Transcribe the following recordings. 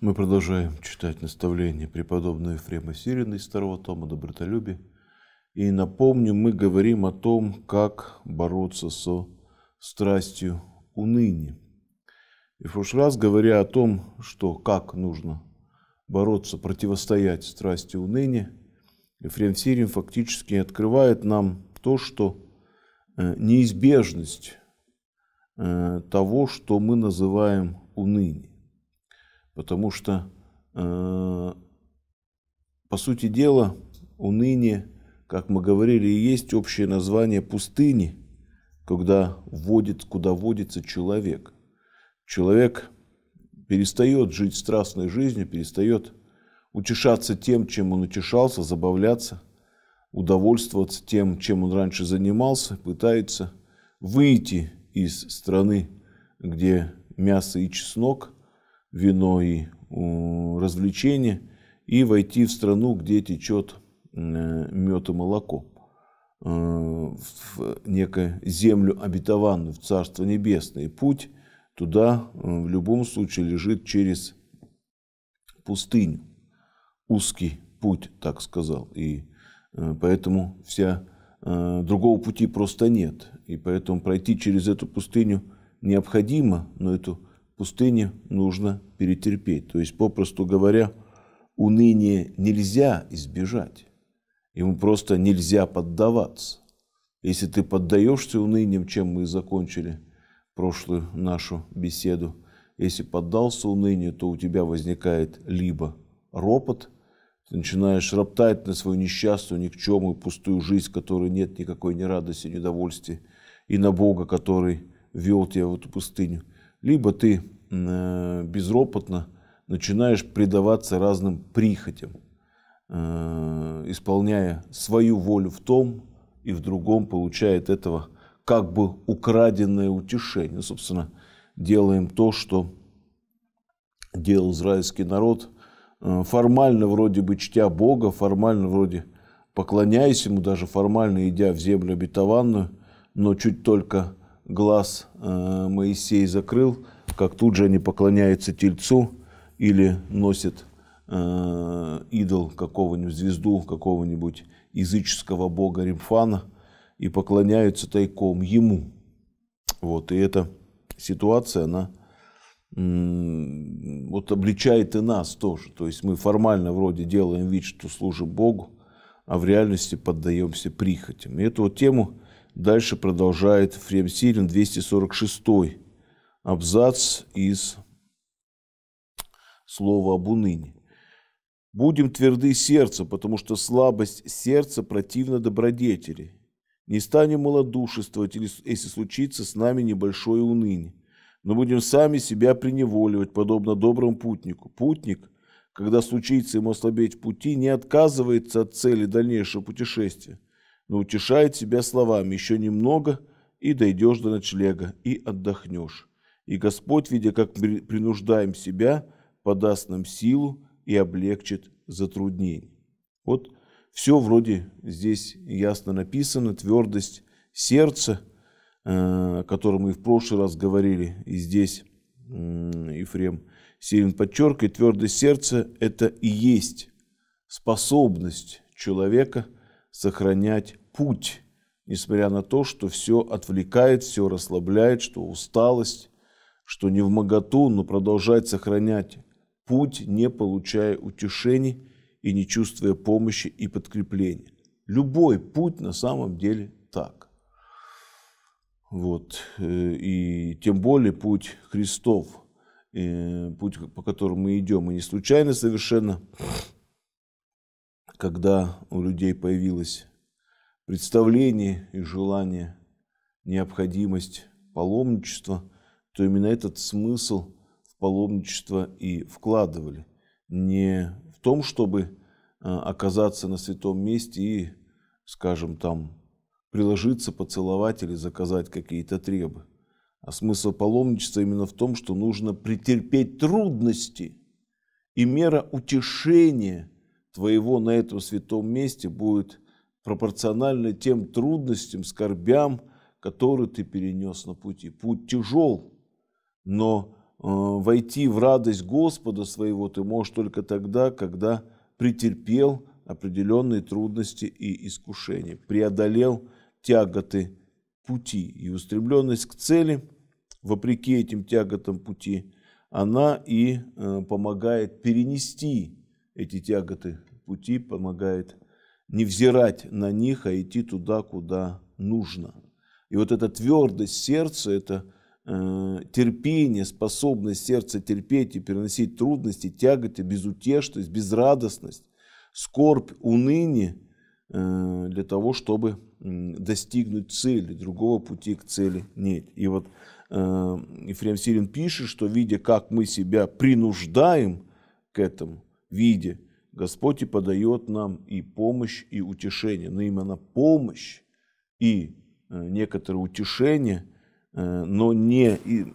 Мы продолжаем читать наставление преподобного Ефрема Сирина из второго тома «Добротолюбие». И напомню, мы говорим о том, как бороться со страстью уныния. И в прошлый раз, говоря о том, что как нужно бороться, противостоять страсти уныния, Ефрем Сирин фактически открывает нам то, что э, неизбежность э, того, что мы называем уныние. Потому что, э, по сути дела, уныние, как мы говорили, и есть общее название пустыни, когда вводит, куда вводится человек. Человек – перестает жить страстной жизнью, перестает утешаться тем, чем он утешался, забавляться, удовольствоваться тем, чем он раньше занимался, пытается выйти из страны, где мясо и чеснок, вино и развлечения, и войти в страну, где течет э, мед и молоко, э, в некую землю обетованную, в Царство Небесное. Путь – туда в любом случае лежит через пустыню. Узкий путь, так сказал. И э, поэтому вся э, другого пути просто нет. И поэтому пройти через эту пустыню необходимо, но эту пустыню нужно перетерпеть. То есть, попросту говоря, уныние нельзя избежать. Ему просто нельзя поддаваться. Если ты поддаешься унынием, чем мы и закончили – прошлую нашу беседу. Если поддался унынию, то у тебя возникает либо ропот, ты начинаешь роптать на свою несчастную, никчемую, пустую жизнь, которой нет никакой ни радости, ни удовольствия, и на Бога, который вел тебя в эту пустыню. Либо ты э, безропотно начинаешь предаваться разным прихотям, э, исполняя свою волю в том и в другом, получая от этого как бы украденное утешение. Собственно, делаем то, что делал израильский народ, э, формально вроде бы чтя Бога, формально вроде поклоняясь Ему, даже формально идя в землю обетованную, но чуть только глаз э, Моисей закрыл, как тут же они поклоняются тельцу или носят э, идол какого-нибудь, звезду какого-нибудь языческого бога Римфана, и поклоняются тайком ему. Вот, и эта ситуация, она вот обличает и нас тоже. То есть мы формально вроде делаем вид, что служим Богу, а в реальности поддаемся прихотям. И эту вот тему дальше продолжает Фрем Сирин, 246 абзац из слова об уныне. «Будем тверды сердца, потому что слабость сердца противна добродетели, не станем малодушествовать, если случится с нами небольшое уныние, но будем сами себя преневоливать, подобно доброму путнику. Путник, когда случится ему ослабеть пути, не отказывается от цели дальнейшего путешествия, но утешает себя словами «еще немного, и дойдешь до ночлега, и отдохнешь». И Господь, видя, как принуждаем себя, подаст нам силу и облегчит затруднение. Вот все вроде здесь ясно написано, твердость сердца, э, о котором мы в прошлый раз говорили, и здесь Ефрем Сирин подчеркивает, твердость сердца – это и есть способность человека сохранять путь, несмотря на то, что все отвлекает, все расслабляет, что усталость, что не в моготу, но продолжать сохранять путь, не получая утешений – и не чувствуя помощи и подкрепления. Любой путь на самом деле так. Вот. Э, и тем более путь Христов, э, путь, по которому мы идем, и не случайно совершенно, когда у людей появилось представление и желание, необходимость паломничества, то именно этот смысл в паломничество и вкладывали. Не том, чтобы а, оказаться на святом месте и, скажем, там приложиться, поцеловать или заказать какие-то требы. А смысл паломничества именно в том, что нужно претерпеть трудности, и мера утешения твоего на этом святом месте будет пропорциональна тем трудностям, скорбям, которые ты перенес на пути. Путь тяжел, но Э, войти в радость Господа своего ты можешь только тогда, когда претерпел определенные трудности и искушения, преодолел тяготы пути и устремленность к цели, вопреки этим тяготам пути, она и э, помогает перенести эти тяготы пути, помогает не взирать на них, а идти туда, куда нужно. И вот эта твердость сердца – это Э, терпение, способность сердца терпеть и переносить трудности, тяготы, безутешность, безрадостность, скорбь, уныние э, для того, чтобы достигнуть цели. Другого пути к цели нет. И вот э, Ефрем Сирин пишет, что видя, как мы себя принуждаем к этому, виде, Господь и подает нам и помощь, и утешение. Но именно помощь и некоторое утешение – Э, но не, и,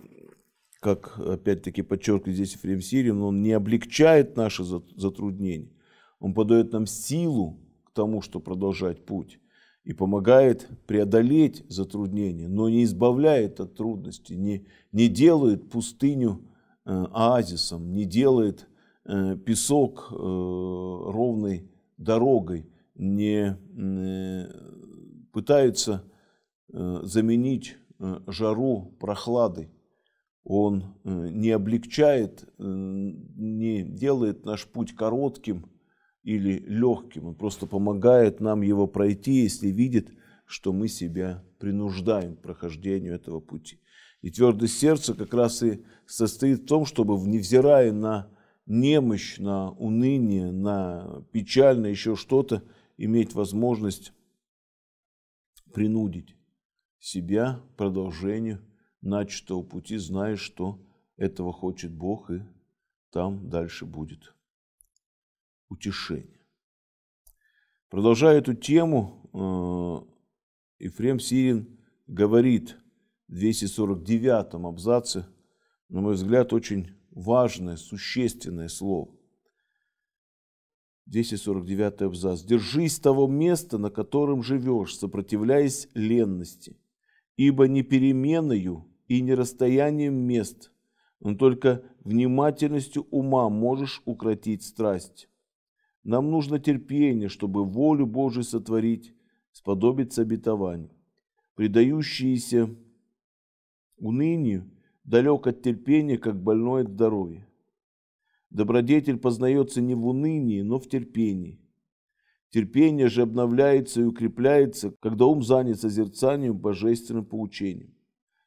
как опять-таки подчеркивает здесь Ефрем Сирин, он не облегчает наши затруднения, он подает нам силу к тому, что продолжать путь и помогает преодолеть затруднения, но не избавляет от трудностей, не, не делает пустыню э, оазисом, не делает э, песок э, ровной дорогой, не э, пытается э, заменить Э, жару прохлады. Он э, не облегчает, э, не делает наш путь коротким или легким. Он просто помогает нам его пройти, если видит, что мы себя принуждаем к прохождению этого пути. И твердость сердца как раз и состоит в том, чтобы, невзирая на немощь, на уныние, на печальное еще что-то, иметь возможность принудить себя продолжению начатого пути, зная, что этого хочет Бог, и там дальше будет утешение. Продолжая эту тему, э, Ефрем Сирин говорит в 249 абзаце, на мой взгляд, очень важное, существенное слово. 249 абзац. «Держись того места, на котором живешь, сопротивляясь ленности, ибо не переменою и не расстоянием мест, но только внимательностью ума можешь укротить страсть. Нам нужно терпение, чтобы волю Божию сотворить, сподобиться обетованию. Предающиеся унынию далек от терпения, как больное здоровье. Добродетель познается не в унынии, но в терпении. Терпение же обновляется и укрепляется, когда ум занят созерцанием божественным поучением.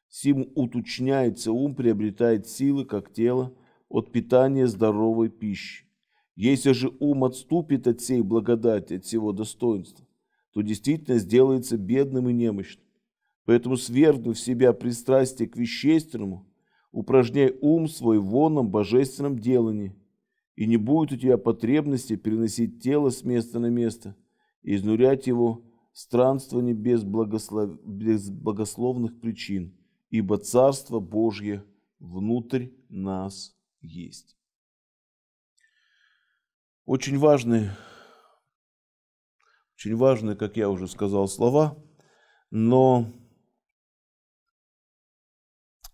Сим уточняется ум, приобретает силы, как тело, от питания здоровой пищи. Если же ум отступит от всей благодати, от всего достоинства, то действительно сделается бедным и немощным. Поэтому, свергнув себя пристрастие к вещественному, упражняй ум свой воном божественном делании, и не будет у тебя потребности переносить тело с места на место и изнурять его странствование без, благослов... без благословных причин, ибо Царство Божье внутрь нас есть. Очень важные, очень важные, как я уже сказал, слова, но,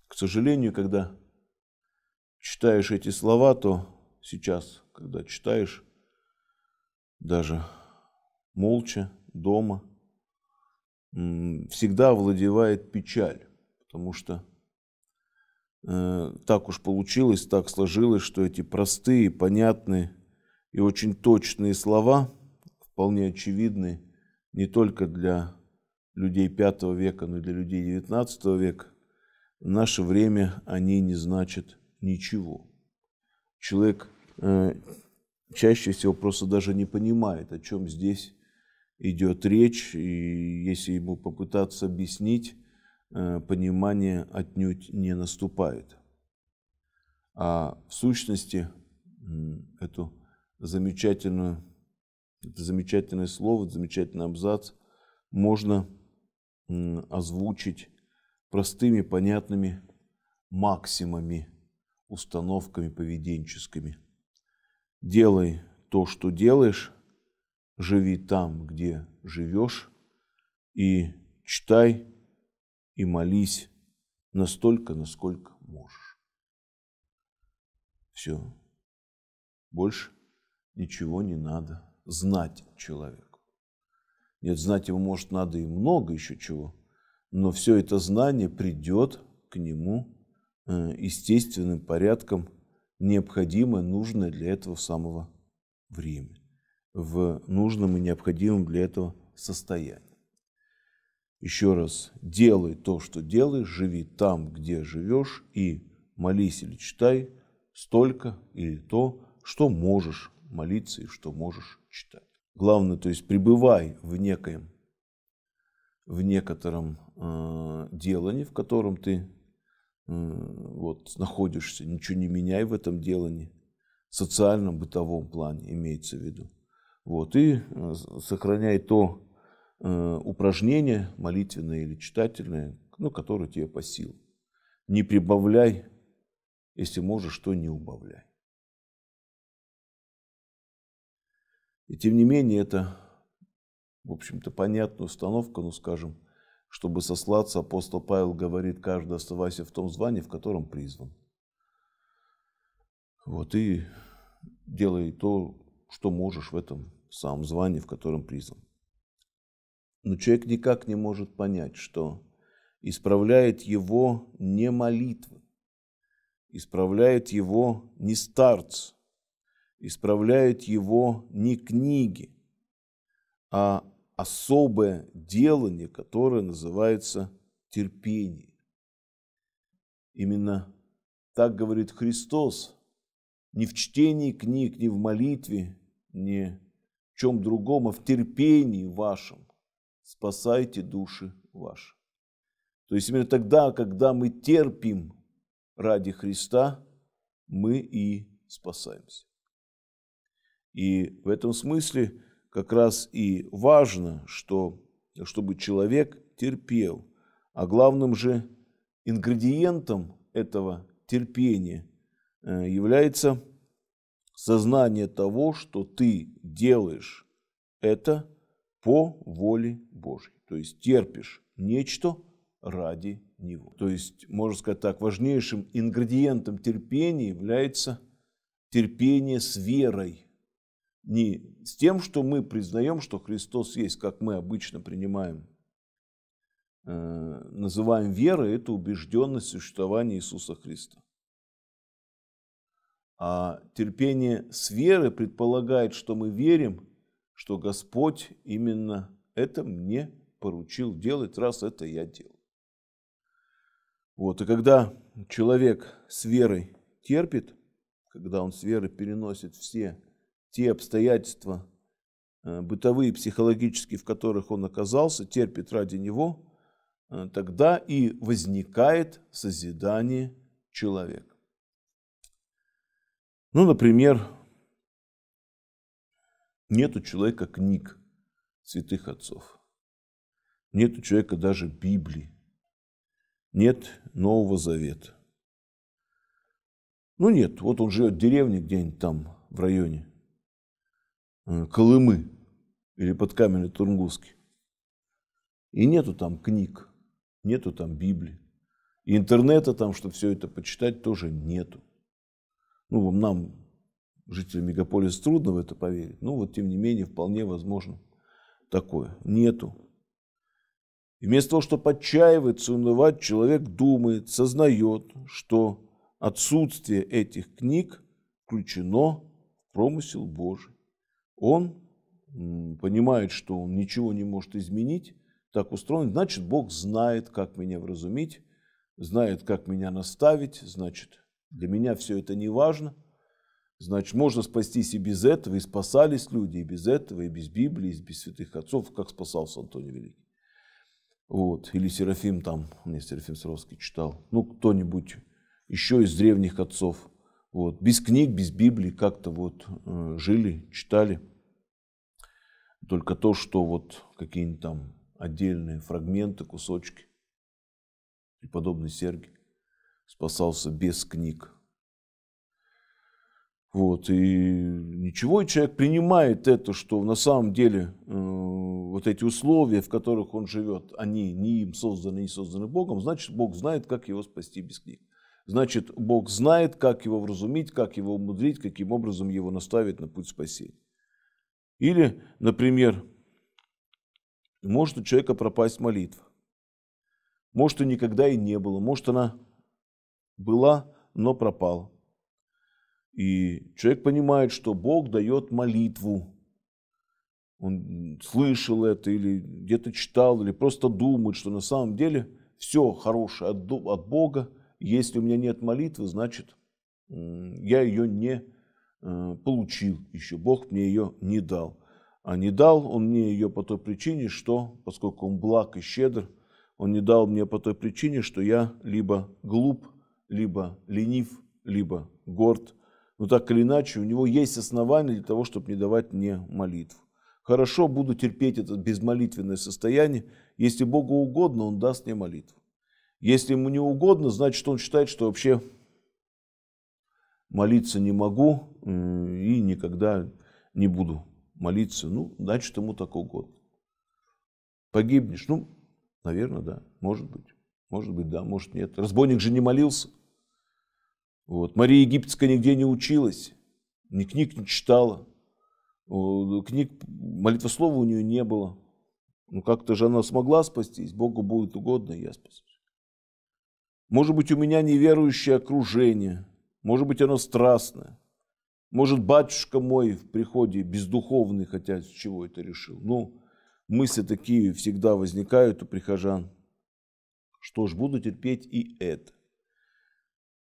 к сожалению, когда читаешь эти слова, то сейчас, когда читаешь, даже молча, дома, всегда овладевает печаль, потому что э, так уж получилось, так сложилось, что эти простые, понятные и очень точные слова, вполне очевидные не только для людей V века, но и для людей XIX века, в наше время они не значат ничего. Человек Э, чаще всего просто даже не понимает, о чем здесь идет речь, и если ему попытаться объяснить, э, понимание отнюдь не наступает. А в сущности, эту замечательную, это замечательное слово, замечательный абзац можно озвучить простыми, понятными максимами, установками поведенческими – Делай то, что делаешь, живи там, где живешь, и читай и молись настолько, насколько можешь. Все. Больше ничего не надо знать человеку. Нет, знать его, может, надо и много еще чего, но все это знание придет к нему э, естественным порядком – необходимое, нужное для этого самого время, в нужном и необходимом для этого состоянии. Еще раз, делай то, что делаешь, живи там, где живешь, и молись или читай столько или то, что можешь молиться и что можешь читать. Главное, то есть пребывай в некоем, в некотором э, делании, в котором ты вот, находишься, ничего не меняй в этом делании, социальном, бытовом плане имеется в виду. Вот, и э, сохраняй то э, упражнение, молитвенное или читательное, ну, которое тебе по силам. Не прибавляй, если можешь, то не убавляй. И тем не менее, это, в общем-то, понятная установка, ну, скажем, чтобы сослаться, апостол Павел говорит, каждый оставайся в том звании, в котором призван. Вот и делай то, что можешь в этом самом звании, в котором призван. Но человек никак не может понять, что исправляет его не молитва, исправляет его не старц, исправляет его не книги, а особое делание, которое называется терпение. Именно так говорит Христос. Не в чтении книг, не в молитве, не в чем другом, а в терпении вашем спасайте души ваши. То есть именно тогда, когда мы терпим ради Христа, мы и спасаемся. И в этом смысле как раз и важно, что, чтобы человек терпел. А главным же ингредиентом этого терпения э, является сознание того, что ты делаешь это по воле Божьей. То есть терпишь нечто ради Него. То есть, можно сказать так, важнейшим ингредиентом терпения является терпение с верой – не с тем, что мы признаем, что Христос есть, как мы обычно принимаем, э, называем верой, это убежденность существования Иисуса Христа. А терпение с веры предполагает, что мы верим, что Господь именно это мне поручил делать, раз это я делал. Вот, и когда человек с верой терпит, когда он с верой переносит все те обстоятельства э, бытовые, психологические, в которых он оказался, терпит ради него, э, тогда и возникает созидание человека. Ну, например, нет у человека книг святых отцов. Нет у человека даже Библии. Нет Нового Завета. Ну нет, вот он живет в деревне где-нибудь там, в районе. Э, Колымы или под каменный Тунгусский. И нету там книг, нету там Библии. И интернета там, чтобы все это почитать, тоже нету. Ну, нам, жителям мегаполиса, трудно в это поверить. Ну, вот, тем не менее, вполне возможно такое. Нету. И вместо того, чтобы отчаиваться, унывать, человек думает, сознает, что отсутствие этих книг включено в промысел Божий он понимает, что он ничего не может изменить, так устроен, значит, Бог знает, как меня вразумить, знает, как меня наставить, значит, для меня все это не важно, значит, можно спастись и без этого, и спасались люди и без этого, и без Библии, и без святых отцов, как спасался Антоний Великий. Вот. Или Серафим там, мне Серафим Саровский читал, ну, кто-нибудь еще из древних отцов – вот, без книг, без Библии как-то вот э, жили, читали. Только то, что вот какие-нибудь там отдельные фрагменты, кусочки. И подобный Сергий спасался без книг. Вот, и ничего, и человек принимает это, что на самом деле э, вот эти условия, в которых он живет, они не им созданы, не созданы Богом, значит, Бог знает, как его спасти без книг значит, Бог знает, как его вразумить, как его умудрить, каким образом его наставить на путь спасения. Или, например, может у человека пропасть молитва. Может, и никогда и не было. Может, она была, но пропала. И человек понимает, что Бог дает молитву. Он слышал это или где-то читал, или просто думает, что на самом деле все хорошее от, от Бога, если у меня нет молитвы, значит, я ее не э, получил еще. Бог мне ее не дал. А не дал он мне ее по той причине, что, поскольку он благ и щедр, он не дал мне по той причине, что я либо глуп, либо ленив, либо горд. Но так или иначе, у него есть основания для того, чтобы не давать мне молитву. Хорошо, буду терпеть это безмолитвенное состояние. Если Богу угодно, он даст мне молитву. Если ему не угодно, значит, он считает, что вообще молиться не могу э, и никогда не буду молиться. Ну, значит, ему так угодно. Погибнешь? Ну, наверное, да. Может быть. Может быть, да, может нет. Разбойник же не молился. Вот. Мария Египетская нигде не училась, ни книг не читала. Книг молитвослова у нее не было. Ну как-то же она смогла спастись. Богу будет угодно, и я спасу. Может быть, у меня неверующее окружение, может быть, оно страстное. Может, батюшка мой в приходе бездуховный, хотя с чего это решил. Ну, мысли такие всегда возникают у прихожан. Что ж, буду терпеть и это.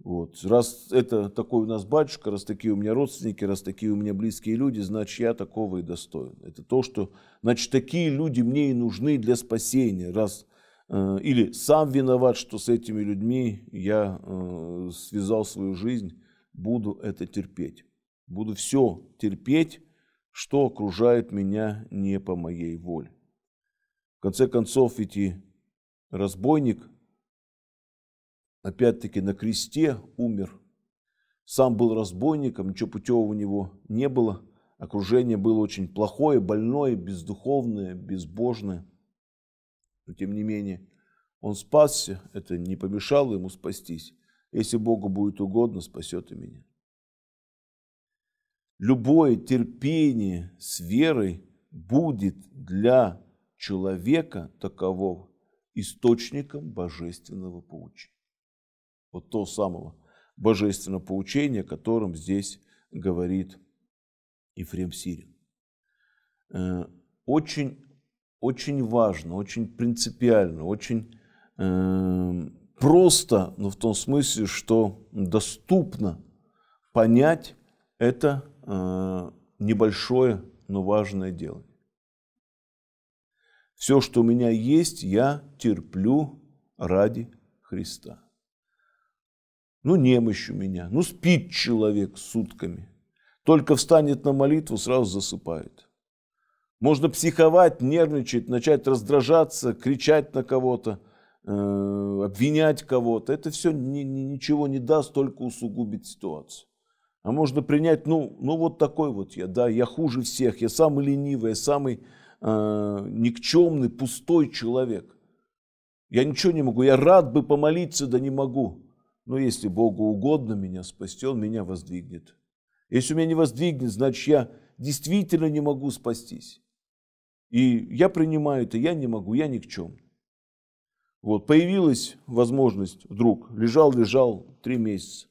Вот. Раз это такой у нас батюшка, раз такие у меня родственники, раз такие у меня близкие люди, значит, я такого и достоин. Это то, что, значит, такие люди мне и нужны для спасения, раз Э, или сам виноват, что с этими людьми я э, связал свою жизнь, буду это терпеть. Буду все терпеть, что окружает меня не по моей воле. В конце концов, ведь и разбойник, опять-таки на кресте умер. Сам был разбойником, ничего путевого у него не было. Окружение было очень плохое, больное, бездуховное, безбожное – но тем не менее, он спасся, это не помешало ему спастись. Если Богу будет угодно, спасет и меня. Любое терпение с верой будет для человека такового источником божественного поучения. Вот то самого божественного поучения, о котором здесь говорит Ефрем Сирин. Э, очень очень важно, очень принципиально, очень э, просто, но в том смысле, что доступно понять это э, небольшое, но важное дело. Все, что у меня есть, я терплю ради Христа. Ну, немощь у меня, ну, спит человек сутками. Только встанет на молитву, сразу засыпает. Можно психовать, нервничать, начать раздражаться, кричать на кого-то, э, обвинять кого-то. Это все ничего не даст, только усугубит ситуацию. А можно принять, ну, ну вот такой вот я, да, я хуже всех, я самый ленивый, я самый э, никчемный, пустой человек. Я ничего не могу, я рад бы помолиться, да не могу. Но если Богу угодно меня спасти, Он меня воздвигнет. Если меня не воздвигнет, значит, я действительно не могу спастись. И я принимаю это, я не могу, я ни к чему. Вот, появилась возможность, вдруг, лежал, лежал три месяца.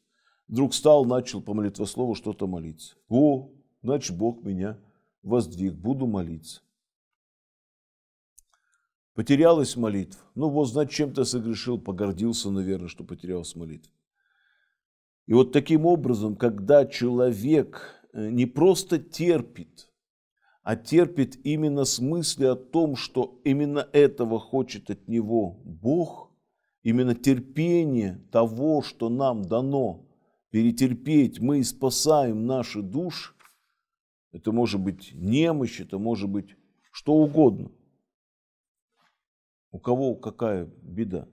Вдруг встал, начал по молитвослову что-то молиться. О, значит, Бог меня воздвиг, буду молиться. Потерялась молитва. Ну вот, значит, чем-то согрешил, погордился, наверное, что потерялась молитва. И вот таким образом, когда человек э, не просто терпит, а терпит именно с мысли о том, что именно этого хочет от него Бог, именно терпение того, что нам дано, перетерпеть, мы и спасаем наши души, это может быть немощь, это может быть что угодно. У кого какая беда.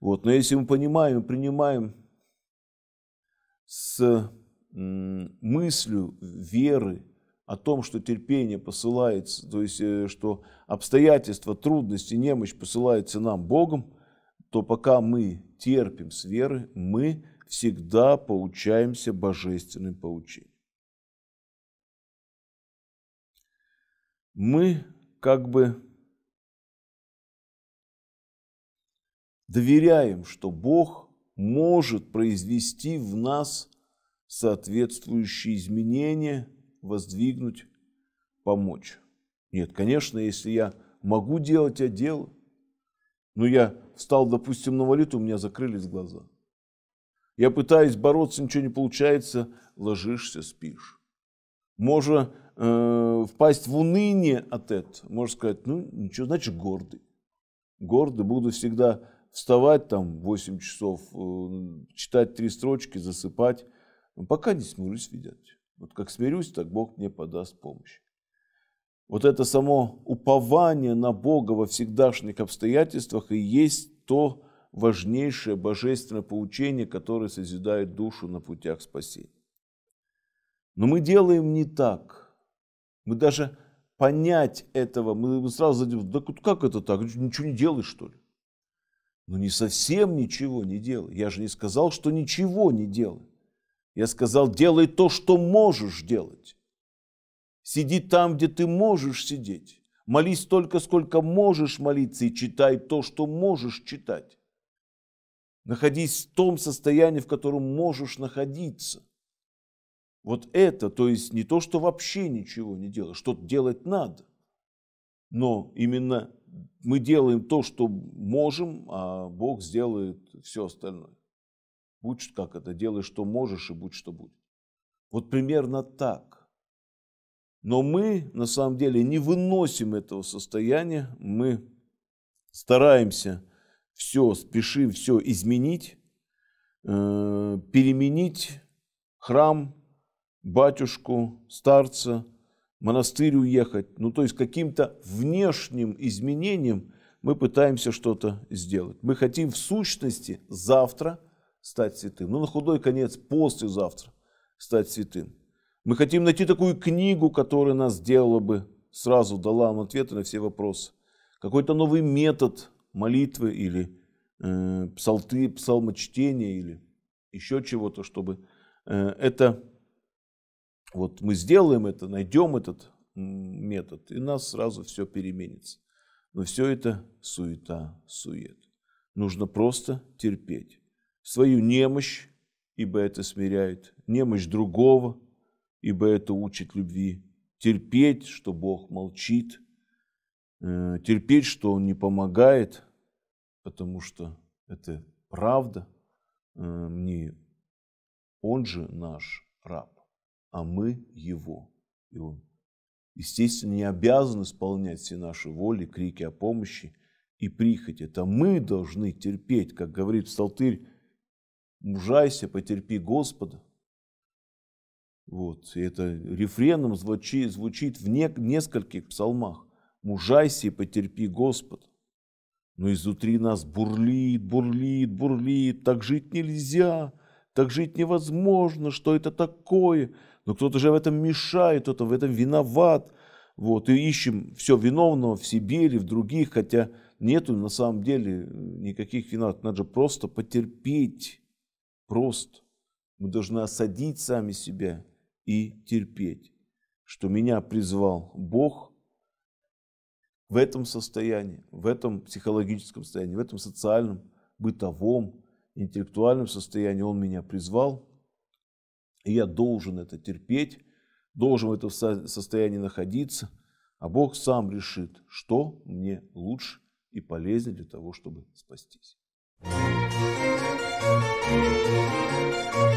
Вот. Но если мы понимаем и принимаем с мыслью веры, о том, что терпение посылается, то есть э, что обстоятельства, трудности, немощь посылается нам Богом, то пока мы терпим с веры, мы всегда получаемся божественным поучением. Мы как бы доверяем, что Бог может произвести в нас соответствующие изменения – воздвигнуть, помочь. Нет, конечно, если я могу делать, я делаю. Но я встал, допустим, на валюту, у меня закрылись глаза. Я пытаюсь бороться, ничего не получается, ложишься, спишь. Можно э, впасть в уныние от этого, можно сказать, ну ничего, значит гордый. Гордый, буду всегда вставать там 8 часов, э, читать три строчки, засыпать, пока не смирюсь, видать. Вот как смирюсь, так Бог мне подаст помощь. Вот это само упование на Бога во всегдашних обстоятельствах и есть то важнейшее божественное поучение, которое созидает душу на путях спасения. Но мы делаем не так. Мы даже понять этого, мы сразу задумаем, да как это так, ничего не делаешь, что ли? Ну не совсем ничего не делай. Я же не сказал, что ничего не делай. Я сказал, делай то, что можешь делать. Сиди там, где ты можешь сидеть. Молись только, сколько можешь молиться, и читай то, что можешь читать. Находись в том состоянии, в котором можешь находиться. Вот это, то есть не то, что вообще ничего не делать, что-то делать надо. Но именно мы делаем то, что можем, а Бог сделает все остальное. Будь как это, делай, что можешь, и будь, что будет. Вот примерно так. Но мы, на самом деле, не выносим этого состояния, мы стараемся все, спешим все изменить, э, переменить храм, батюшку, старца, монастырь уехать. Ну, то есть каким-то внешним изменением мы пытаемся что-то сделать. Мы хотим в сущности завтра – стать святым. Ну, на худой конец, послезавтра стать святым. Мы хотим найти такую книгу, которая нас сделала бы, сразу дала нам ответы на все вопросы. Какой-то новый метод молитвы или э, псалты, псалмочтения или еще чего-то, чтобы э, это вот мы сделаем это, найдем этот метод, и нас сразу все переменится. Но все это суета, сует. Нужно просто терпеть свою немощь, ибо это смиряет, немощь другого, ибо это учит любви, терпеть, что Бог молчит, э, терпеть, что Он не помогает, потому что это правда, э, не Он же наш раб, а мы Его, и Он естественно, не обязан исполнять все наши воли, крики о помощи и прихоть. Это мы должны терпеть, как говорит Псалтырь мужайся, потерпи Господа. Вот, и это рефреном звучит, звучит в не, нескольких псалмах. Мужайся и потерпи Господа. Но изнутри нас бурлит, бурлит, бурлит. Так жить нельзя, так жить невозможно, что это такое. Но кто-то же в этом мешает, кто-то в этом виноват. Вот, и ищем все виновного в себе или в других, хотя нету на самом деле никаких виноват. Надо же просто потерпеть прост. Мы должны осадить сами себя и терпеть, что меня призвал Бог в этом состоянии, в этом психологическом состоянии, в этом социальном, бытовом, интеллектуальном состоянии Он меня призвал, и я должен это терпеть, должен в этом состоянии находиться, а Бог сам решит, что мне лучше и полезнее для того, чтобы спастись. thank you Música